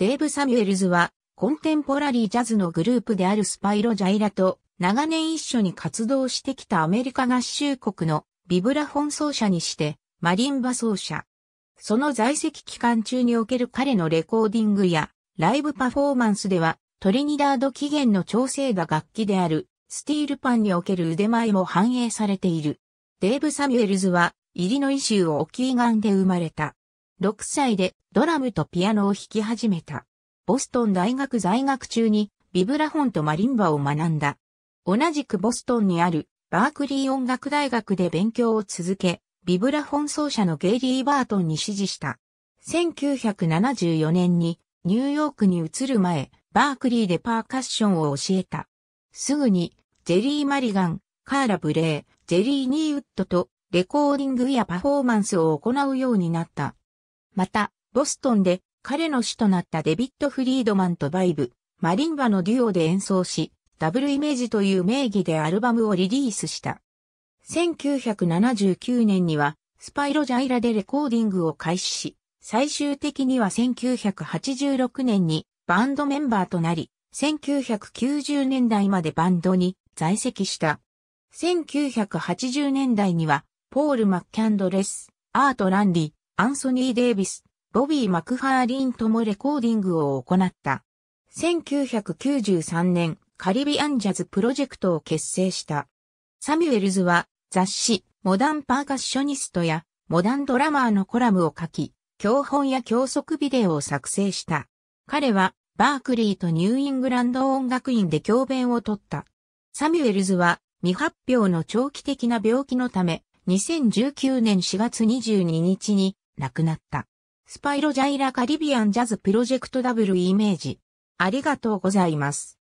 デーブ・サミュエルズは、コンテンポラリージャズのグループであるスパイロ・ジャイラと、長年一緒に活動してきたアメリカ合衆国のビブラフォン奏者にして、マリンバ奏者。その在籍期間中における彼のレコーディングや、ライブパフォーマンスでは、トリニダード起源の調整が楽器である、スティールパンにおける腕前も反映されている。デーブ・サミュエルズは、イリノイ州オキーガンで生まれた。6歳でドラムとピアノを弾き始めた。ボストン大学在学中にビブラフォンとマリンバを学んだ。同じくボストンにあるバークリー音楽大学で勉強を続け、ビブラフォン奏者のゲイリー・バートンに指示した。1974年にニューヨークに移る前、バークリーでパーカッションを教えた。すぐに、ジェリー・マリガン、カーラ・ブレー、ジェリー・ニーウッドとレコーディングやパフォーマンスを行うようになった。また、ボストンで彼の主となったデビッド・フリードマンとバイブ、マリンバのデュオで演奏し、ダブルイメージという名義でアルバムをリリースした。1979年には、スパイロジャイラでレコーディングを開始し、最終的には1986年にバンドメンバーとなり、1990年代までバンドに在籍した。1980年代には、ポール・マッキャンドレス、アート・ランディ、アンソニー・デイビス、ボビー・マクファーリンともレコーディングを行った。1993年、カリビアンジャズプロジェクトを結成した。サミュエルズは雑誌、モダンパーカッショニストやモダンドラマーのコラムを書き、教本や教則ビデオを作成した。彼はバークリーとニューイングランド音楽院で教鞭を取った。サミュエルズは未発表の長期的な病気のため、2019年4月22日に亡くなった。スパイロジャイラカリビアンジャズプロジェクトダブルイメージ。ありがとうございます。